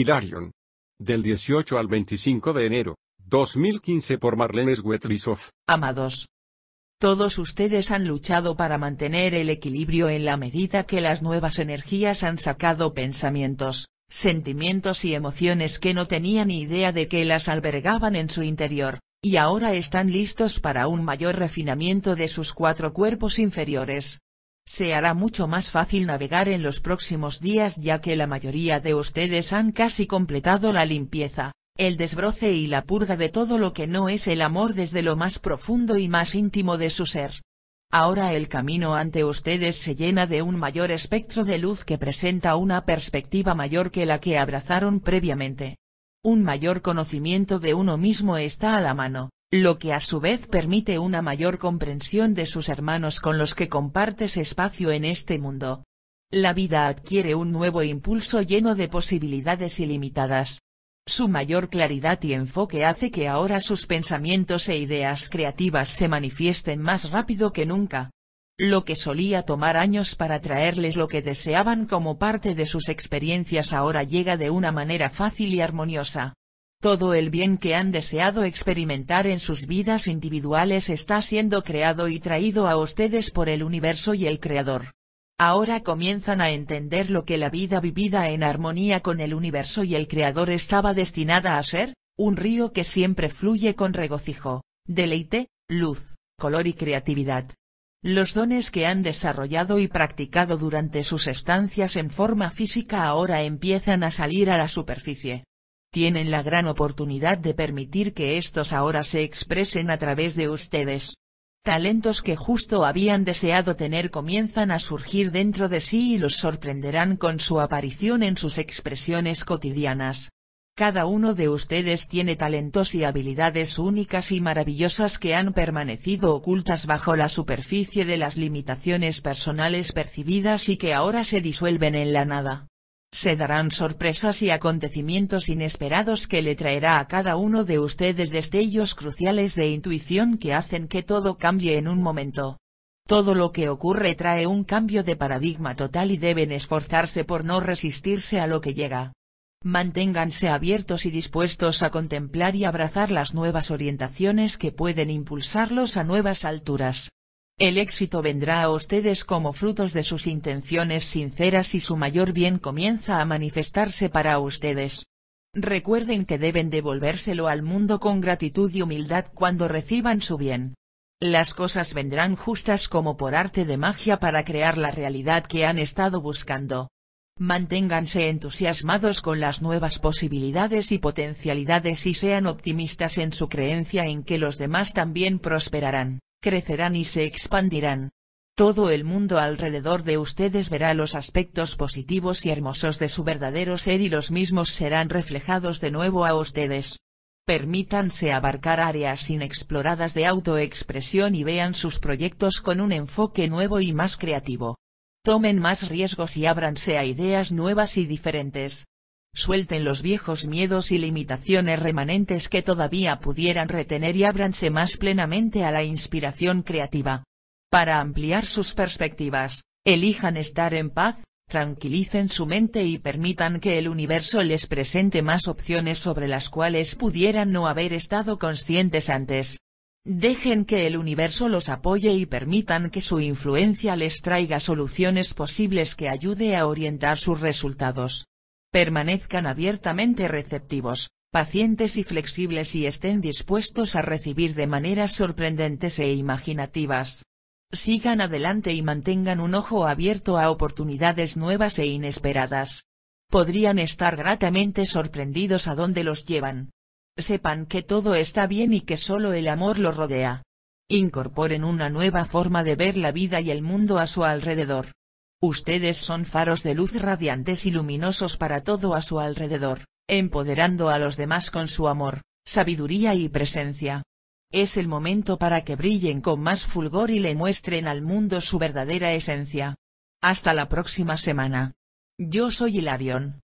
Hilarion. Del 18 al 25 de enero, 2015 por Marlene Amados. Todos ustedes han luchado para mantener el equilibrio en la medida que las nuevas energías han sacado pensamientos, sentimientos y emociones que no tenían ni idea de que las albergaban en su interior, y ahora están listos para un mayor refinamiento de sus cuatro cuerpos inferiores, se hará mucho más fácil navegar en los próximos días ya que la mayoría de ustedes han casi completado la limpieza, el desbroce y la purga de todo lo que no es el amor desde lo más profundo y más íntimo de su ser. Ahora el camino ante ustedes se llena de un mayor espectro de luz que presenta una perspectiva mayor que la que abrazaron previamente. Un mayor conocimiento de uno mismo está a la mano, lo que a su vez permite una mayor comprensión de sus hermanos con los que compartes espacio en este mundo. La vida adquiere un nuevo impulso lleno de posibilidades ilimitadas. Su mayor claridad y enfoque hace que ahora sus pensamientos e ideas creativas se manifiesten más rápido que nunca. Lo que solía tomar años para traerles lo que deseaban como parte de sus experiencias ahora llega de una manera fácil y armoniosa. Todo el bien que han deseado experimentar en sus vidas individuales está siendo creado y traído a ustedes por el universo y el Creador. Ahora comienzan a entender lo que la vida vivida en armonía con el universo y el Creador estaba destinada a ser, un río que siempre fluye con regocijo, deleite, luz, color y creatividad. Los dones que han desarrollado y practicado durante sus estancias en forma física ahora empiezan a salir a la superficie tienen la gran oportunidad de permitir que estos ahora se expresen a través de ustedes. Talentos que justo habían deseado tener comienzan a surgir dentro de sí y los sorprenderán con su aparición en sus expresiones cotidianas. Cada uno de ustedes tiene talentos y habilidades únicas y maravillosas que han permanecido ocultas bajo la superficie de las limitaciones personales percibidas y que ahora se disuelven en la nada. Se darán sorpresas y acontecimientos inesperados que le traerá a cada uno de ustedes destellos cruciales de intuición que hacen que todo cambie en un momento. Todo lo que ocurre trae un cambio de paradigma total y deben esforzarse por no resistirse a lo que llega. Manténganse abiertos y dispuestos a contemplar y abrazar las nuevas orientaciones que pueden impulsarlos a nuevas alturas. El éxito vendrá a ustedes como frutos de sus intenciones sinceras y su mayor bien comienza a manifestarse para ustedes. Recuerden que deben devolvérselo al mundo con gratitud y humildad cuando reciban su bien. Las cosas vendrán justas como por arte de magia para crear la realidad que han estado buscando. Manténganse entusiasmados con las nuevas posibilidades y potencialidades y sean optimistas en su creencia en que los demás también prosperarán crecerán y se expandirán. Todo el mundo alrededor de ustedes verá los aspectos positivos y hermosos de su verdadero ser y los mismos serán reflejados de nuevo a ustedes. Permítanse abarcar áreas inexploradas de autoexpresión y vean sus proyectos con un enfoque nuevo y más creativo. Tomen más riesgos y ábranse a ideas nuevas y diferentes. Suelten los viejos miedos y limitaciones remanentes que todavía pudieran retener y ábranse más plenamente a la inspiración creativa. Para ampliar sus perspectivas, elijan estar en paz, tranquilicen su mente y permitan que el universo les presente más opciones sobre las cuales pudieran no haber estado conscientes antes. Dejen que el universo los apoye y permitan que su influencia les traiga soluciones posibles que ayude a orientar sus resultados permanezcan abiertamente receptivos, pacientes y flexibles y estén dispuestos a recibir de maneras sorprendentes e imaginativas. Sigan adelante y mantengan un ojo abierto a oportunidades nuevas e inesperadas. Podrían estar gratamente sorprendidos a dónde los llevan. Sepan que todo está bien y que solo el amor lo rodea. Incorporen una nueva forma de ver la vida y el mundo a su alrededor. Ustedes son faros de luz radiantes y luminosos para todo a su alrededor, empoderando a los demás con su amor, sabiduría y presencia. Es el momento para que brillen con más fulgor y le muestren al mundo su verdadera esencia. Hasta la próxima semana. Yo soy Hilarion.